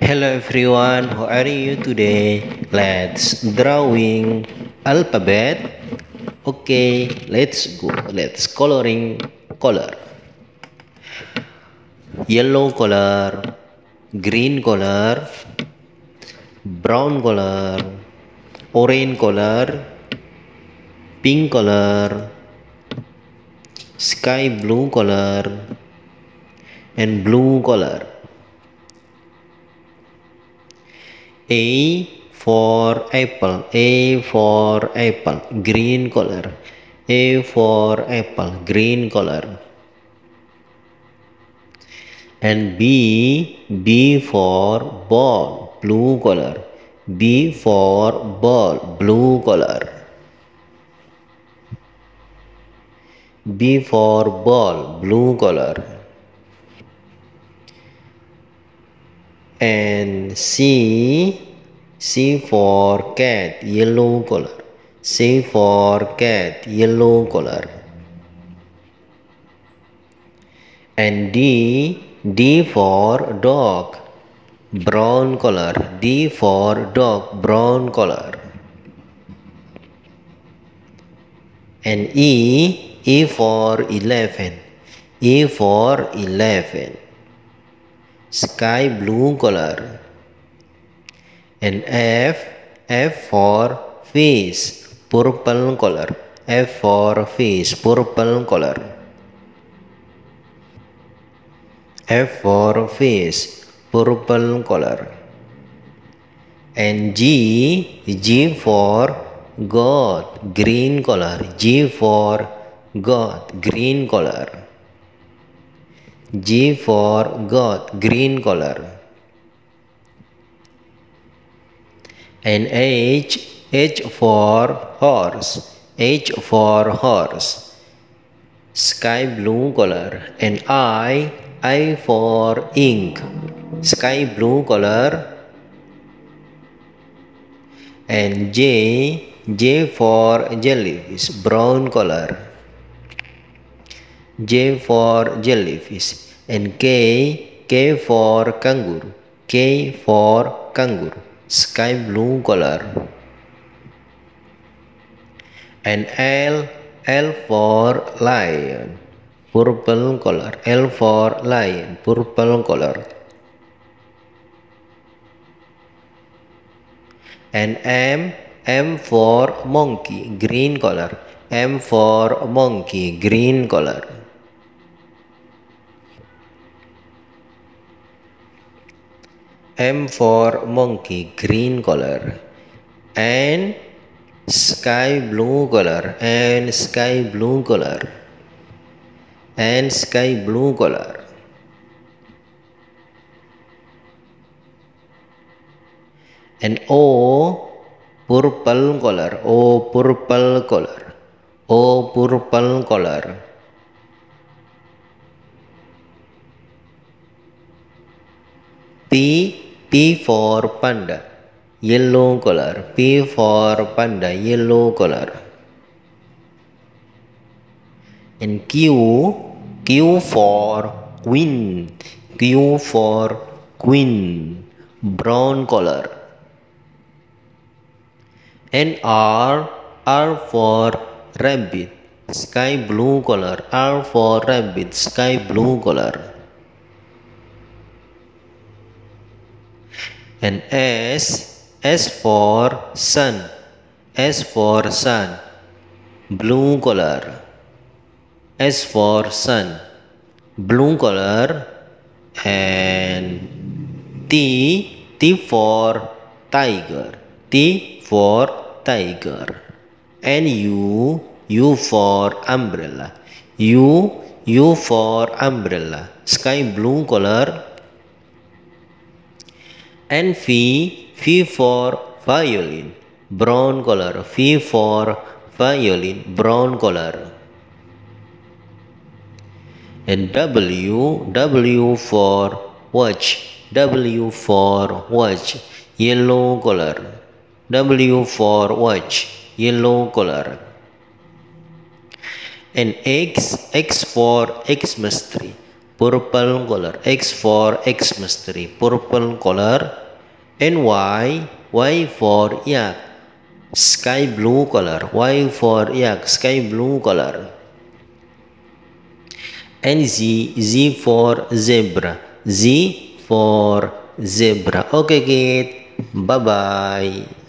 Hello everyone, how are you today? Let's drawing alphabet. Okay, let's go. Let's coloring color. Yellow color, green color, brown color, orange color, pink color, sky blue color, and blue color. A for apple, A for apple, green color. A for apple, green color. And B, B for ball, blue color. B for ball, blue color. B for ball, blue color. and C C for cat yellow color C for cat yellow color and D D for dog brown color D for dog brown color and E E for elephant E for elephant sky blue color and F F for face purple color F for face purple color F for face purple color and G G for God green color G for God green color G for God, green color. And H, H for horse, H for horse. Sky blue color. And I, I for ink, sky blue color. And J, J for is brown color. J for jellyfish, and K, K for kangaroo, K for kangaroo, sky blue color. And L, L for lion, purple color, L for lion, purple color. And M, M for monkey, green color, M for monkey, green color. M for monkey green color and sky blue color and sky blue color and sky blue color and O purple color O purple color O purple color P P for panda, yellow color. P for panda, yellow color. And Q, Q for queen, Q for queen, brown color. And R, R for rabbit, sky blue color. R for rabbit, sky blue color. And S, S for sun, S for sun, blue color. S for sun, blue color. And T, T for tiger, T for tiger. And U, U for umbrella, U, U for umbrella, sky blue color and V, V for violin, brown color, V for violin, brown color. And W, W for watch, W for watch, yellow color, W for watch, yellow color. And X, X for X mystery. purple color x4 x mystery purple color ny y4 y yak sky blue color y4 yak sky blue color nz z4 z zebra z4 zebra oke okay, git bye bye